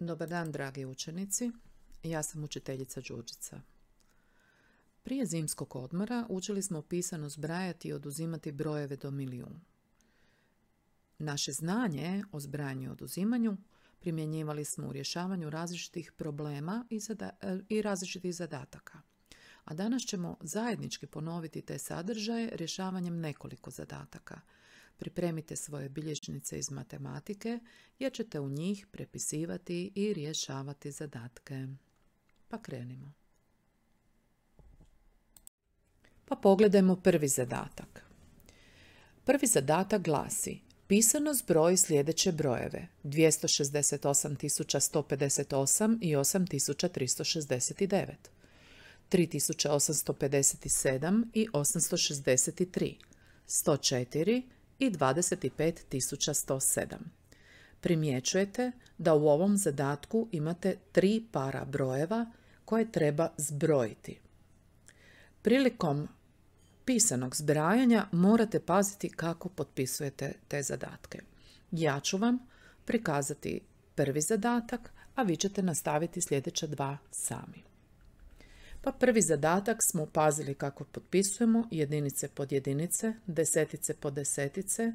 Dobar dan, dragi učenici. Ja sam učiteljica Đurđica. Prije zimskog odmora učili smo pisano zbrajati i oduzimati brojeve do milijun. Naše znanje o zbrajanju i oduzimanju primjenjivali smo u rješavanju različitih problema i, i različitih zadataka. A danas ćemo zajednički ponoviti te sadržaje rješavanjem nekoliko zadataka – Pripremite svoje bilježnice iz matematike jer ćete u njih prepisivati i rješavati zadatke. Pa krenimo. Pa pogledajmo prvi zadatak. Prvi zadatak glasi Pisano zbroji sljedeće brojeve 268.158 i 8.369, 3.857 i 863, 104, i 25107. Primjećujete da u ovom zadatku imate tri para brojeva koje treba zbrojiti. Prilikom pisanog zbrajanja morate paziti kako potpisujete te zadatke. Ja ću vam prikazati prvi zadatak, a vi ćete nastaviti sljedeća dva sami. Pa prvi zadatak smo pazili kako potpisujemo jedinice pod jedinice, desetice pod desetice,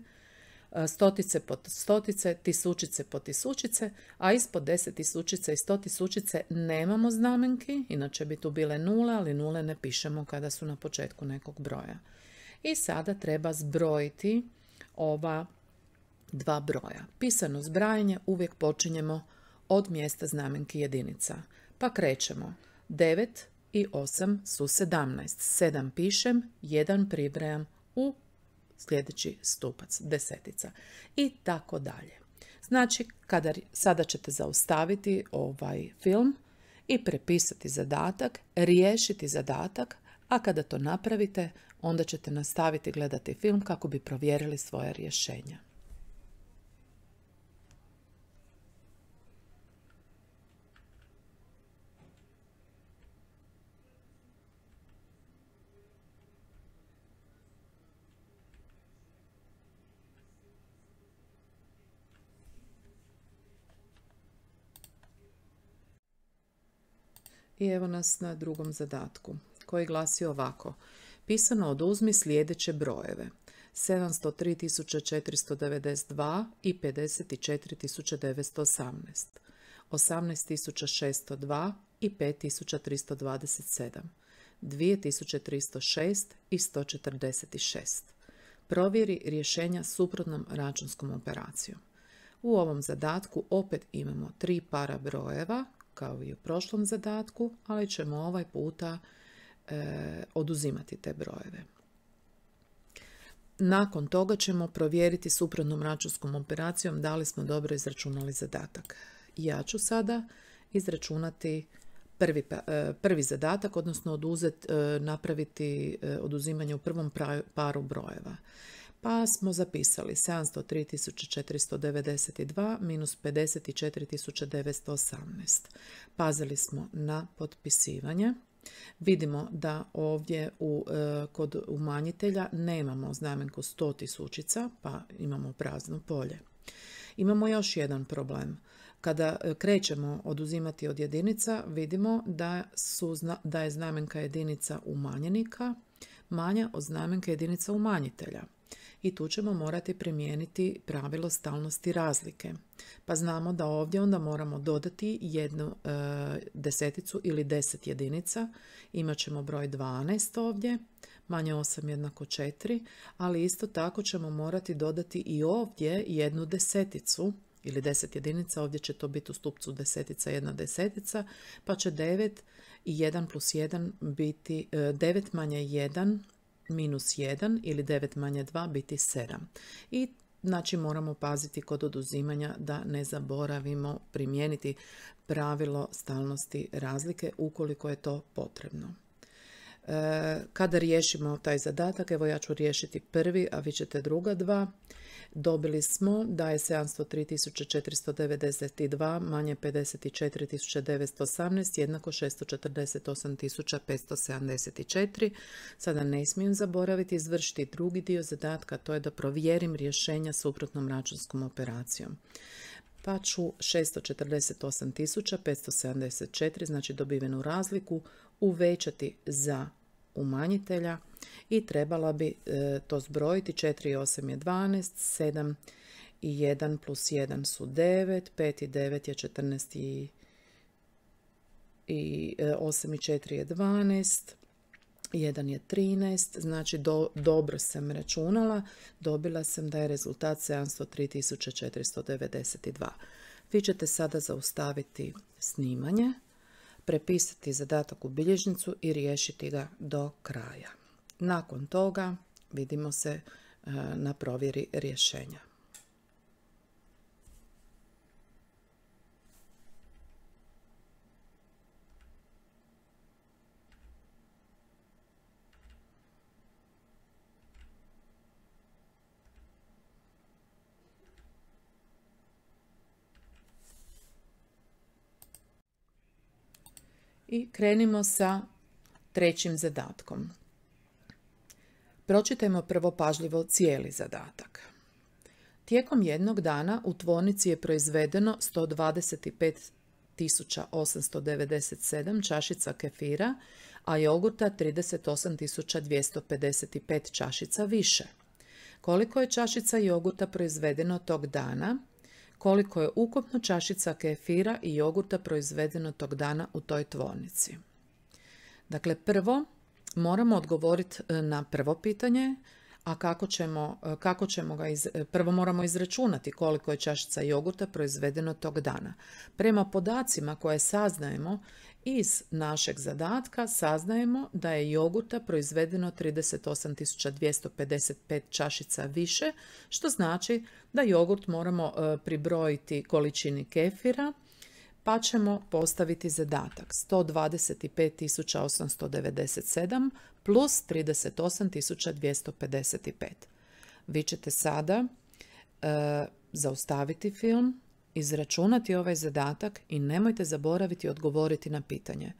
e, stotice pod stotice, tisućice pod tisućice, a ispod deset tisućica i sto tisućice nemamo znamenki, inače bi tu bile nule, ali nule ne pišemo kada su na početku nekog broja. I sada treba zbrojiti ova dva broja. Pisano zbrajanje uvijek počinjemo od mjesta znamenki jedinica. Pa krećemo. 9 i 8 su 17. 7 pišem, 1 pribrajam u sljedeći stupac, desetica i tako dalje. Znači, kada, sada ćete zaustaviti ovaj film i prepisati zadatak, riješiti zadatak, a kada to napravite, onda ćete nastaviti gledati film kako bi provjerili svoje rješenja. I evo nas na drugom zadatku koji glasi ovako. Pisano oduzmi sljedeće brojeve. 703.492 i 54.918. 18.602 i 5.327. 2.306 i 146. Provjeri rješenja suprotnom računskom operacijom. U ovom zadatku opet imamo tri para brojeva kao i u prošlom zadatku, ali ćemo ovaj puta e, oduzimati te brojeve. Nakon toga ćemo provjeriti suprotnom računskom operacijom da li smo dobro izračunali zadatak. Ja ću sada izračunati prvi, pa, e, prvi zadatak, odnosno oduzet, e, napraviti oduzimanje u prvom paru brojeva pa smo zapisali 703.492 minus 54.918. Pazili smo na potpisivanje. Vidimo da ovdje u, e, kod umanjitelja nemamo znamenku 100 tisućica, pa imamo prazno polje. Imamo još jedan problem. Kada e, krećemo oduzimati od jedinica, vidimo da, su, da je znamenka jedinica umanjenika manja od znamenka jedinica umanjitelja i tu ćemo morati primijeniti pravilo stalnosti razlike. Pa znamo da ovdje onda moramo dodati jednu e, deseticu ili deset jedinica. Imat ćemo broj 12 ovdje, manje 8 jednako 4, ali isto tako ćemo morati dodati i ovdje jednu deseticu ili deset jedinica, ovdje će to biti u stupcu desetica, jedna desetica, pa će 9 i 1 plus 1 biti, 9 e, manje 1 minus 1 ili 9 manje 2 biti 7. I znači moramo paziti kod oduzimanja da ne zaboravimo primijeniti pravilo stalnosti razlike ukoliko je to potrebno. E, kada riješimo taj zadatak, evo ja ću riješiti prvi, a vi ćete druga dva, dobili smo da je 703.492 manje 54.918 jednako 648.574. Sada ne smijem zaboraviti izvršiti drugi dio zadatka, to je da provjerim rješenja suprotnom računskom operacijom pa ću 648.574, znači dobivenu razliku, uvećati za umanjitelja i trebala bi e, to zbrojiti 4 i 8 je 12, 7 i 1 plus 1 su 9, 5 i 9 je 14 i, 8 i 4 e, je 12, 1 je 13, znači dobro sam računala, dobila sam da je rezultat 703.492. Vi ćete sada zaustaviti snimanje prepisati zadatak u bilježnicu i riješiti ga do kraja. Nakon toga vidimo se e, na provjeri rješenja. I krenimo sa trećim zadatkom. Pročitajmo prvo pažljivo cijeli zadatak. Tijekom jednog dana u tvornici je proizvedeno 125.897 čašica kefira, a jogurta 38.255 čašica više. Koliko je čašica jogurta proizvedeno tog dana? koliko je ukupno čašica kefira i jogurta proizvedeno tog dana u toj tvornici. Dakle, prvo moramo odgovoriti e, na prvo pitanje, a kako ćemo, e, kako ćemo ga iz, e, prvo moramo izračunati koliko je čašica jogurta proizvedeno tog dana. Prema podacima koje saznajemo iz našeg zadatka saznajemo da je jogurta proizvedeno 38.255 čašica više, što znači da jogurt moramo e, pribrojiti količini kefira, pa ćemo postaviti zadatak 125.897 plus 38.255. Vi ćete sada e, zaustaviti film, izračunati ovaj zadatak i nemojte zaboraviti odgovoriti na pitanje.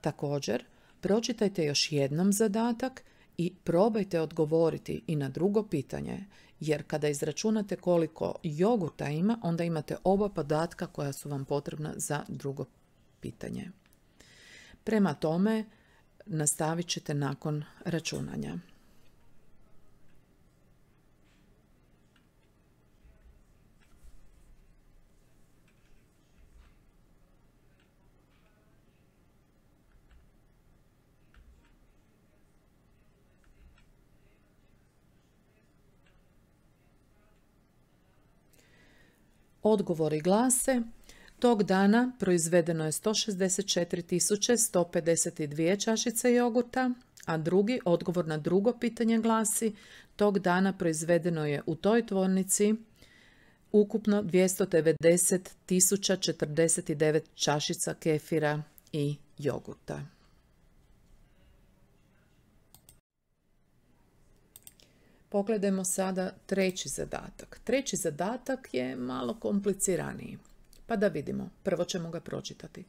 Također, pročitajte još jednom zadatak i probajte odgovoriti i na drugo pitanje, jer kada izračunate koliko jogurta ima, onda imate oba podatka koja su vam potrebna za drugo pitanje. Prema tome, nastavit ćete nakon računanja. Odgovori glase Tog dana proizvedeno je 164.152 čašice jogurta, a drugi odgovor na drugo pitanje glasi Tog dana proizvedeno je u toj tvornici ukupno 290.049 čašica kefira i jogurta. Pogledajmo sada treći zadatak. Treći zadatak je malo kompliciraniji. Pa da vidimo, prvo ćemo ga pročitati.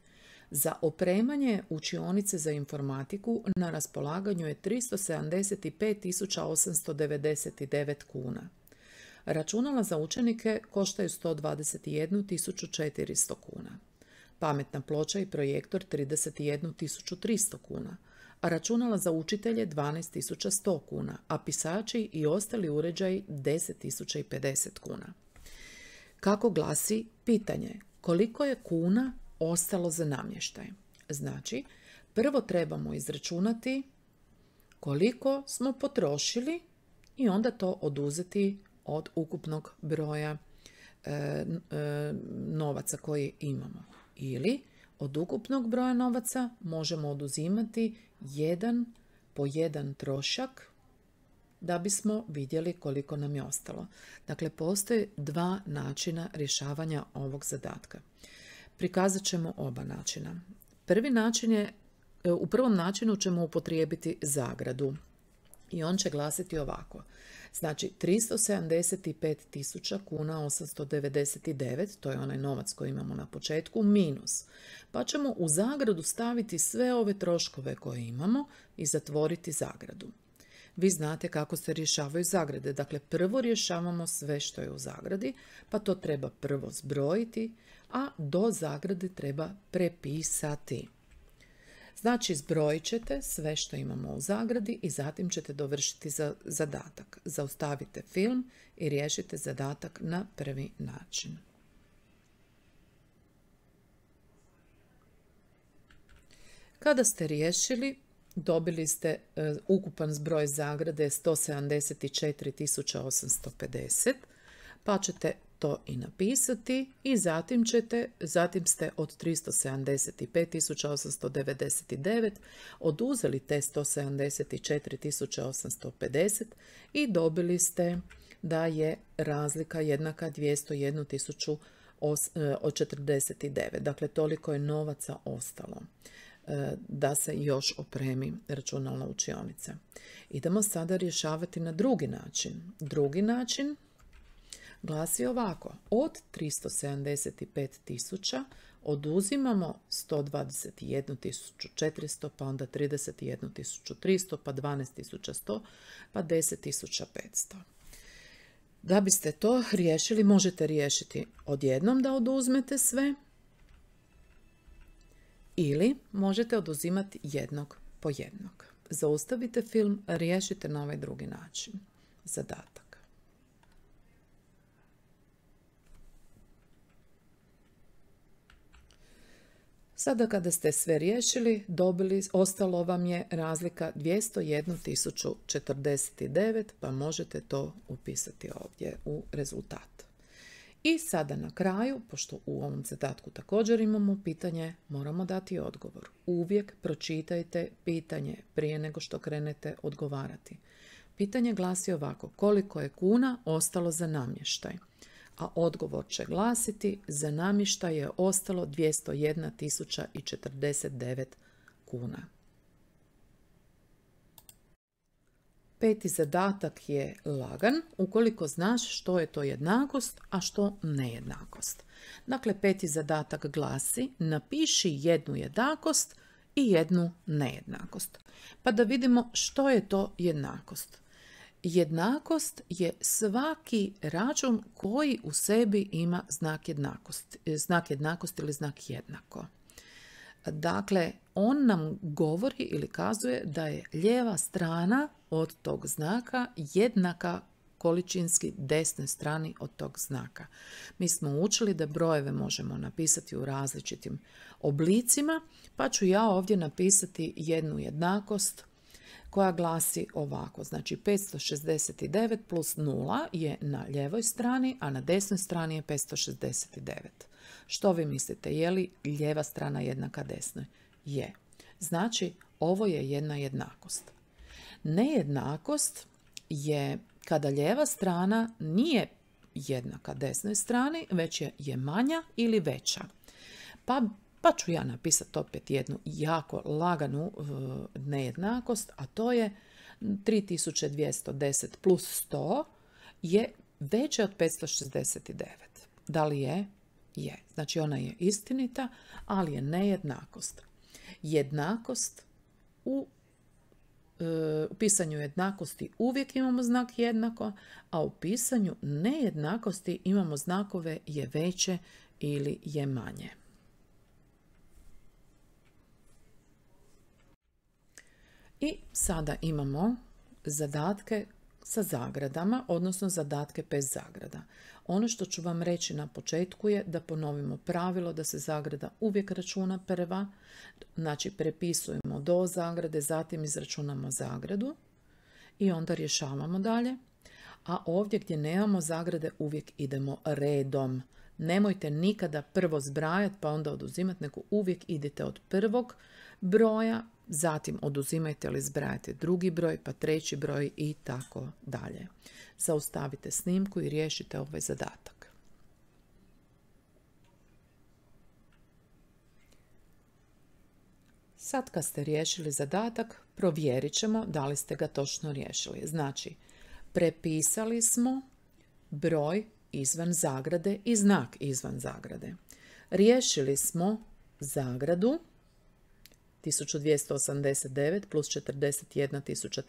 Za opremanje učionice za informatiku na raspolaganju je 375.899 kuna. Računala za učenike koštaju 121.400 kuna. Pametna ploča i projektor 31.300 kuna a računala za učitelje 12.100 kuna, a pisači i ostali uređaj 10.050 kuna. Kako glasi pitanje koliko je kuna ostalo za namještaj? Znači, prvo trebamo izračunati koliko smo potrošili i onda to oduzeti od ukupnog broja e, e, novaca koje imamo. Ili od ukupnog broja novaca možemo oduzimati jedan po jedan trošak da bismo vidjeli koliko nam je ostalo. Dakle, postoje dva načina rješavanja ovog zadatka. Prikazat ćemo oba načina. Prvi način je, e, u prvom načinu ćemo upotrijebiti zagradu i on će glasiti ovako. Znači 375.000 kuna 899, to je onaj novac koji imamo na početku, minus. Pa ćemo u zagradu staviti sve ove troškove koje imamo i zatvoriti zagradu. Vi znate kako se rješavaju zagrade. Dakle, prvo rješavamo sve što je u zagradi, pa to treba prvo zbrojiti, a do zagrade treba prepisati. Znači zbrojit ćete sve što imamo u zagradi i zatim ćete dovršiti zadatak. Zaustavite film i riješite zadatak na prvi način. Kada ste riješili, dobili ste e, ukupan zbroj zagrade 174.850, pa ćete to i napisati i zatim ćete, zatim ste od 375.899 oduzeli te 174.850 i dobili ste da je razlika jednaka 201.049. E, dakle, toliko je novaca ostalo e, da se još opremi računalna učionica. Idemo sada rješavati na drugi način. Drugi način glasi ovako. Od 375 tisuća oduzimamo 121.400, pa onda 31.300, pa 12.100, pa 10.500. Da biste to riješili, možete riješiti odjednom da oduzmete sve ili možete oduzimati jednog po jednog. Zaustavite film, riješite na ovaj drugi način. Zadatak. Sada kada ste sve riješili, dobili, ostalo vam je razlika 201.049, pa možete to upisati ovdje u rezultat. I sada na kraju, pošto u ovom zadatku također imamo pitanje, moramo dati odgovor. Uvijek pročitajte pitanje prije nego što krenete odgovarati. Pitanje glasi ovako, koliko je kuna ostalo za namještaj? a odgovor će glasiti za namišta je ostalo 201.049 kuna. Peti zadatak je lagan ukoliko znaš što je to jednakost, a što nejednakost. Dakle, peti zadatak glasi napiši jednu jednakost i jednu nejednakost. Pa da vidimo što je to jednakost. Jednakost je svaki račun koji u sebi ima znak jednakosti, znak jednakosti ili znak jednako. Dakle, on nam govori ili kazuje da je lijeva strana od tog znaka jednaka količinski desne strani od tog znaka. Mi smo učili da brojeve možemo napisati u različitim oblicima, pa ću ja ovdje napisati jednu jednakost koja glasi ovako. Znači 569 plus 0 je na ljevoj strani, a na desnoj strani je 569. Što vi mislite, je li ljeva strana jednaka desnoj? Je. Znači ovo je jedna jednakost. Nejednakost je kada ljeva strana nije jednaka desnoj strani, već je, je manja ili veća. Pa pa ću ja napisati opet jednu jako laganu e, nejednakost, a to je 3210 plus 100 je veće od 569. Da li je? Je. Znači ona je istinita, ali je nejednakost. Jednakost u e, u pisanju jednakosti uvijek imamo znak jednako, a u pisanju nejednakosti imamo znakove je veće ili je manje. I sada imamo zadatke sa zagradama, odnosno zadatke bez zagrada. Ono što ću vam reći na početku je da ponovimo pravilo da se zagrada uvijek računa prva, znači prepisujemo do zagrade, zatim izračunamo zagradu i onda rješavamo dalje. A ovdje gdje nemamo zagrade uvijek idemo redom. Nemojte nikada prvo zbrajati pa onda oduzimati, nego uvijek idite od prvog broja, zatim oduzimajte ili zbrajate drugi broj, pa treći broj i tako dalje. Zaustavite snimku i riješite ovaj zadatak. Sad kad ste riješili zadatak, provjerit ćemo da li ste ga točno riješili. Znači, prepisali smo broj izvan zagrade i znak izvan zagrade. Riješili smo zagradu 1289 plus 41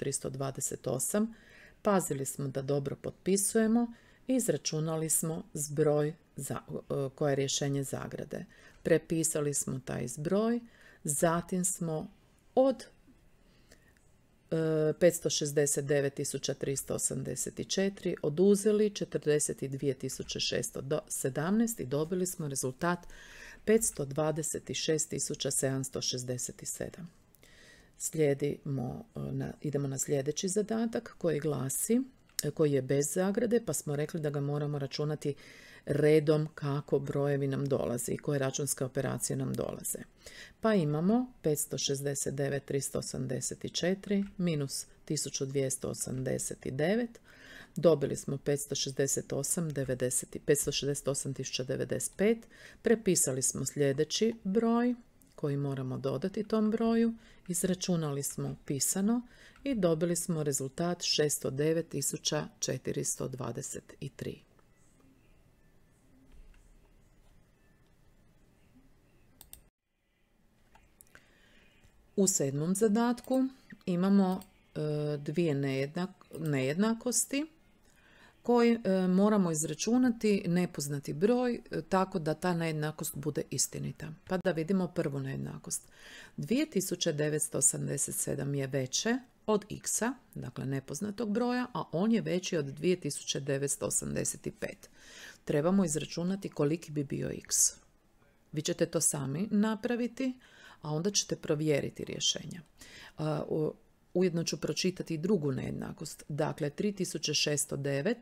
328, pazili smo da dobro potpisujemo i izračunali smo zbroj za, koje je rješenje zagrade. Prepisali smo taj zbroj, zatim smo od 569.384, e, oduzeli 42.617 i dobili smo rezultat 526767. Slijedimo, idemo na sljedeći zadatak koji glasi, e, koji je bez zagrade, pa smo rekli da ga moramo računati redom kako brojevi nam dolaze i koje računske operacije nam dolaze. Pa imamo 569.384 minus 1289 Dobili smo 568.095, prepisali smo sljedeći broj koji moramo dodati tom broju, izračunali smo pisano i dobili smo rezultat 609.423. U sedmom zadatku imamo e, dvije nejednakosti koji e, moramo izračunati nepoznati broj e, tako da ta nejednakost bude istinita. Pa da vidimo prvu nejednakost. 2987 je veće od x, dakle nepoznatog broja, a on je veći od 2985. Trebamo izračunati koliki bi bio x. Vi ćete to sami napraviti, a onda ćete provjeriti rješenja. Ujedno ću pročitati drugu nejednakost. Dakle, 3609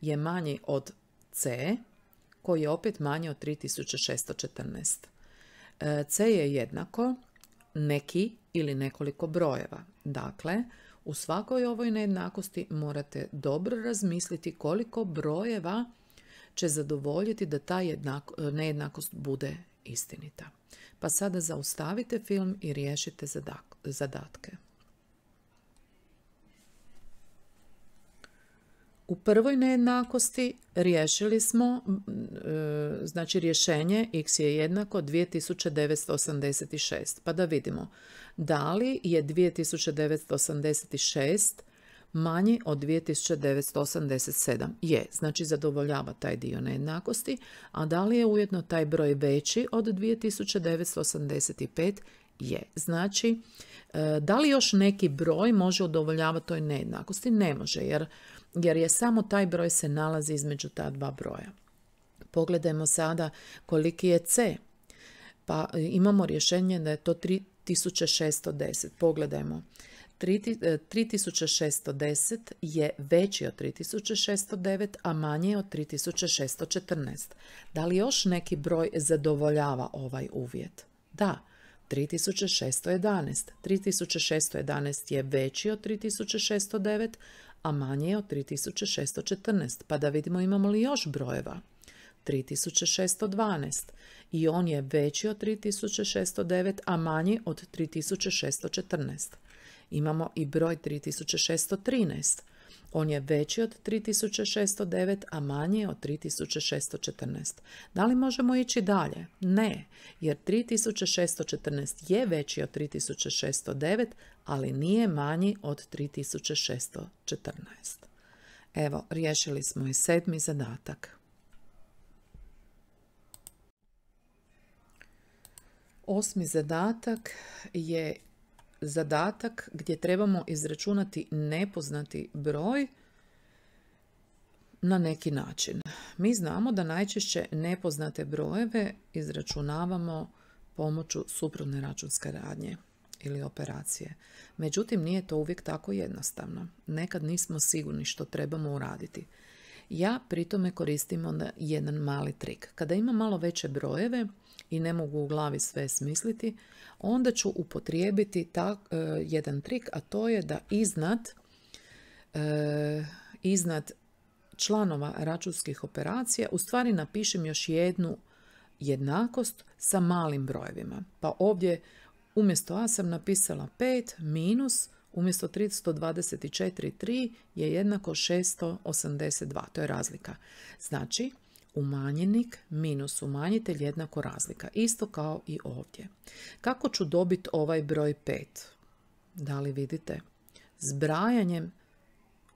je manji od C, koji je opet manji od 3614. E, C je jednako neki ili nekoliko brojeva. Dakle, u svakoj ovoj nejednakosti morate dobro razmisliti koliko brojeva će zadovoljiti da ta nejednakost bude istinita. Pa sada zaustavite film i riješite zadatke. U prvoj nejednakosti riješili smo, e, znači rješenje x je jednako 2986. Pa da vidimo da li je 2986 manji od 2987. Je, znači zadovoljava taj dio nejednakosti, a da li je ujedno taj broj veći od 2985? Je. Znači, e, da li još neki broj može udovoljavati toj nejednakosti? Ne može, jer jer je samo taj broj se nalazi između ta dva broja. Pogledajmo sada koliki je C. Pa e, imamo rješenje da je to 3610. Pogledajmo. 3610 e, je veći od 3609, a manje od 3614. Da li još neki broj zadovoljava ovaj uvjet? Da, 3611. 3611 je veći od 3609, a manje je od 3614, pa da vidimo imamo li još brojeva. 3612 i on je veći od 3609, a manji od 3614. Imamo i broj 3613 on je veći od 3609, a manji od 3614. Da li možemo ići dalje? Ne, jer 3614 je veći od 3609, ali nije manji od 3614. Evo, riješili smo i sedmi zadatak. Osmi zadatak je zadatak gdje trebamo izračunati nepoznati broj na neki način. Mi znamo da najčešće nepoznate brojeve izračunavamo pomoću suprotne računske radnje ili operacije. Međutim, nije to uvijek tako jednostavno. Nekad nismo sigurni što trebamo uraditi. Ja pri tome koristim onda jedan mali trik. Kada imam malo veće brojeve i ne mogu u glavi sve smisliti, onda ću upotrijebiti tak, e, jedan trik, a to je da iznad, e, iznad članova računskih operacija u stvari napišem još jednu jednakost sa malim brojevima. Pa ovdje umjesto A sam napisala 5 minus umjesto 324,3 je jednako 682. To je razlika. Znači, umanjenik minus umanjitelj jednako razlika. Isto kao i ovdje. Kako ću dobiti ovaj broj 5? Da li vidite? Zbrajanjem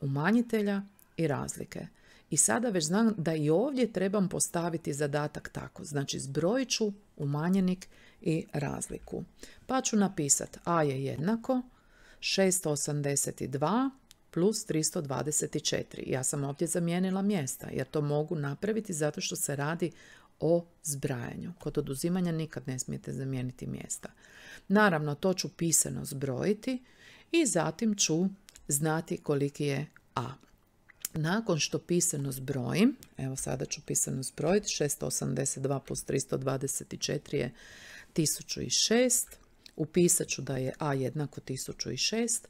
umanjitelja i razlike. I sada već znam da i ovdje trebam postaviti zadatak tako. Znači zbrojit ću umanjenik i razliku. Pa ću napisati a je jednako 682 plus 324. Ja sam ovdje zamijenila mjesta jer to mogu napraviti zato što se radi o zbrajanju. Kod oduzimanja nikad ne smijete zamijeniti mjesta. Naravno, to ću pisano zbrojiti i zatim ću znati koliki je A. Nakon što pisano zbrojim, evo sada ću pisano zbrojiti, 682 plus 324 je 1006 upisat ću da je a jednako 1006,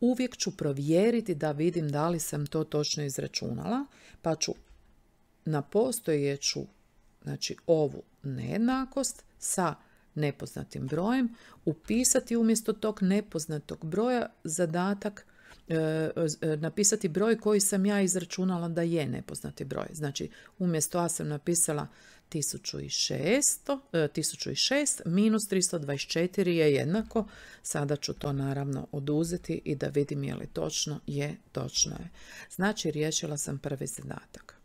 uvijek ću provjeriti da vidim da li sam to točno izračunala, pa ću na postojeću, znači ovu nejednakost sa nepoznatim brojem, upisati umjesto tog nepoznatog broja zadatak e, e, napisati broj koji sam ja izračunala da je nepoznati broj. Znači, umjesto A sam napisala 1600, e, minus 324 je jednako. Sada ću to naravno oduzeti i da vidim je li točno. Je, točno je. Znači riješila sam prvi zadatak.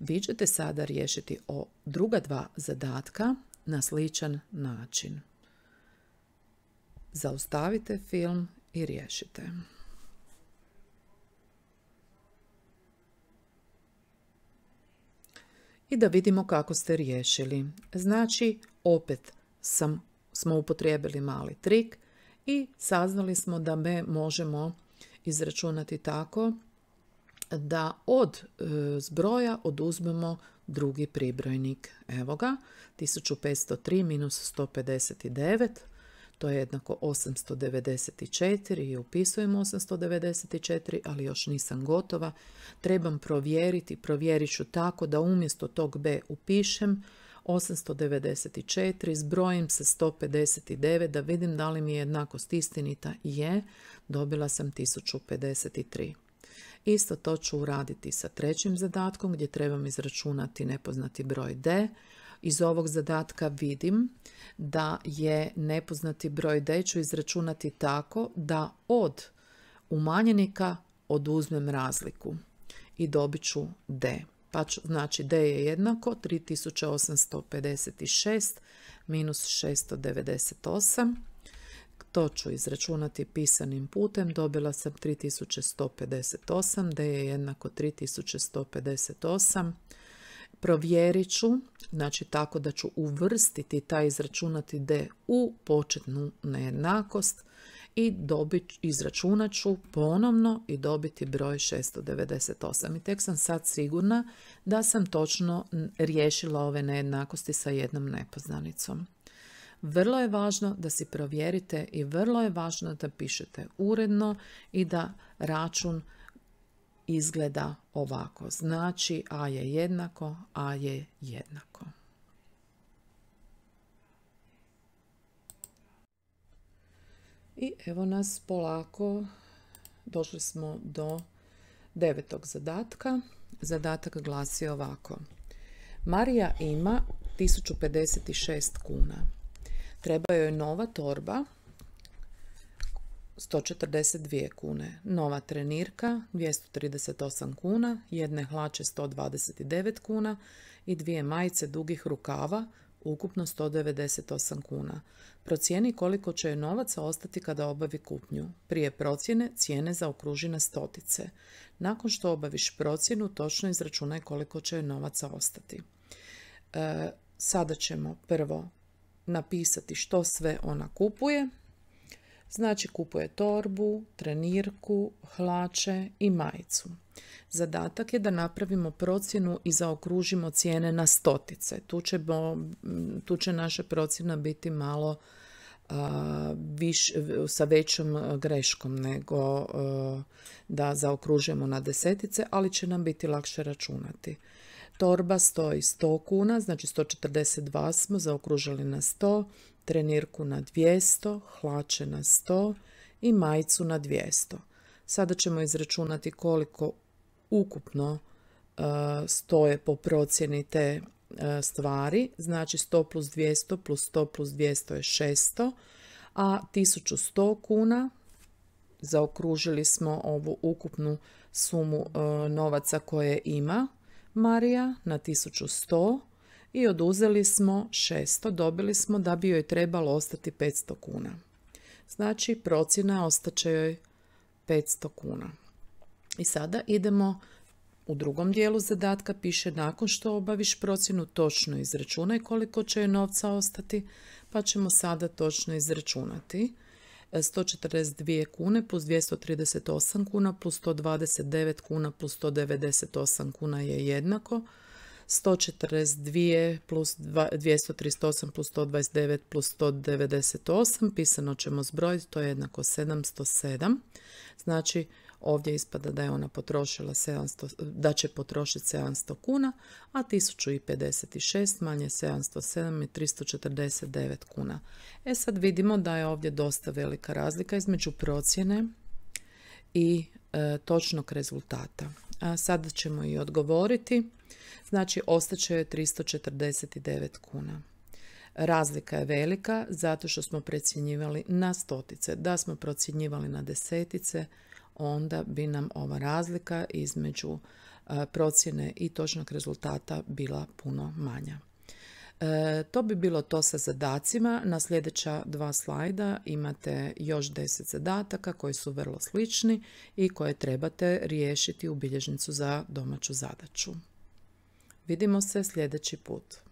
Vi ćete sada riješiti o druga dva zadatka na sličan način. Zaustavite film i riješite. i da vidimo kako ste riješili. Znači, opet sam, smo upotrijebili mali trik i saznali smo da me možemo izračunati tako da od e, zbroja oduzmemo drugi pribrojnik. Evo ga, 1503 minus 159 to je jednako 894 i upisujem 894, ali još nisam gotova. Trebam provjeriti, provjerit ću tako da umjesto tog B upišem 894, zbrojim se 159 da vidim da li mi je jednakost istinita. Je, dobila sam 1053. Isto to ću uraditi sa trećim zadatkom gdje trebam izračunati nepoznati broj D iz ovog zadatka vidim da je nepoznati broj d ću izračunati tako da od umanjenika oduzmem razliku i dobit ću d. Pa ću, znači d je jednako 3856 minus 698. To ću izračunati pisanim putem. Dobila sam 3158, d je jednako 3158 provjerit ću, znači tako da ću uvrstiti taj izračunati D u početnu nejednakost i dobit, izračunat ću ponovno i dobiti broj 698. I tek sam sad sigurna da sam točno riješila ove nejednakosti sa jednom nepoznanicom. Vrlo je važno da si provjerite i vrlo je važno da pišete uredno i da račun izgleda ovako. Znači a je jednako, a je jednako. I evo nas polako, došli smo do devetog zadatka. Zadatak glasi ovako. Marija ima 1056 kuna. Treba joj nova torba 142 kune, nova trenirka 238 kuna, jedne hlače 129 kuna i dvije majice dugih rukava, ukupno 198 kuna. Procijeni koliko će joj novaca ostati kada obavi kupnju. Prije procjene cijene za okružine stotice. Nakon što obaviš procjenu, točno izračunaj koliko će je novaca ostati. E, sada ćemo prvo napisati što sve ona kupuje, Znači kupuje torbu, trenirku, hlače i majicu. Zadatak je da napravimo procjenu i zaokružimo cijene na stotice. Tu će, bo, tu će naša procjena biti malo a, viš, sa većom e, greškom nego e, da zaokružujemo na desetice, ali će nam biti lakše računati. Torba stoji 100 kuna, znači 142 smo zaokružili na 100, trenirku na 200, hlače na 100 i majicu na 200. Sada ćemo izračunati koliko ukupno e, stoje po procjeni te e, stvari. Znači 100 plus 200 plus 100 plus 200 je 600, a 1100 kuna zaokružili smo ovu ukupnu sumu e, novaca koje ima Marija na 1100 i oduzeli smo 600, dobili smo da bi joj trebalo ostati 500 kuna. Znači procjena ostaće joj 500 kuna. I sada idemo u drugom dijelu zadatka piše nakon što obaviš procjenu točno izračunaj koliko će joj novca ostati, pa ćemo sada točno izračunati. 142 e, kune plus 238 kuna plus 129 kuna plus 198 kuna je jednako 142 plus 238 plus 129 plus 198, pisano ćemo zbrojiti, to je jednako 707. Znači ovdje ispada da je ona potrošila 700, da će potrošiti 700 kuna, a 1056 manje 707 je 349 kuna. E sad vidimo da je ovdje dosta velika razlika između procjene i e, točnog rezultata. Sada ćemo i odgovoriti. Znači, ostaće 349 kuna. Razlika je velika zato što smo precjenjivali na stotice. Da smo procjenjivali na desetice, onda bi nam ova razlika između procjene i točnog rezultata bila puno manja. E, to bi bilo to sa zadacima. Na sljedeća dva slajda imate još 10 zadataka koji su vrlo slični i koje trebate riješiti u bilježnicu za domaću zadaću. Vidimo se sljedeći put.